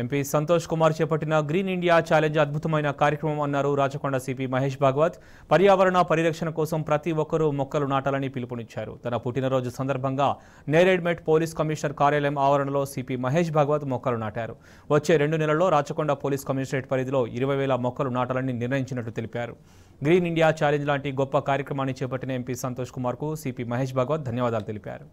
MP Santosh Kumar చేపట్టిన green India challenge అద్భుతమైన కార్యక్రమం అన్నారు రాచకొండ సిపి మహేష్ భాగవత్ పర్యావరణ పరిరక్షణ కోసం ప్రతి ఒక్కరూ మొక్కలు నాటాలని పిలుపునిచ్చారు తన పుట్టినరోజు సందర్భంగా నేరేడ్మెట్ పోలీస్ కమిషనర్ కార్యాలయం ఆవరణలో సిపి మహేష్ భాగవత్ మొక్కలు నాటారు వచ్చే రెండు నెలల్లో రాచకొండ పోలీస్ కమిషనరేట్ పరిధిలో ఇరవై వేల మొక్కలు నాటాలని నిర్ణయించినట్టు తెలిపారు గ్రీన్ ఇండియా ఛాలెంజ్ లాంటి గొప్ప కార్యక్రమాన్ని చేపట్టిన ఎంపీ సంతోష్ కుమార్కు సిపి మహేష్ భాగవత్ ధన్యవాదాలు తెలిపారు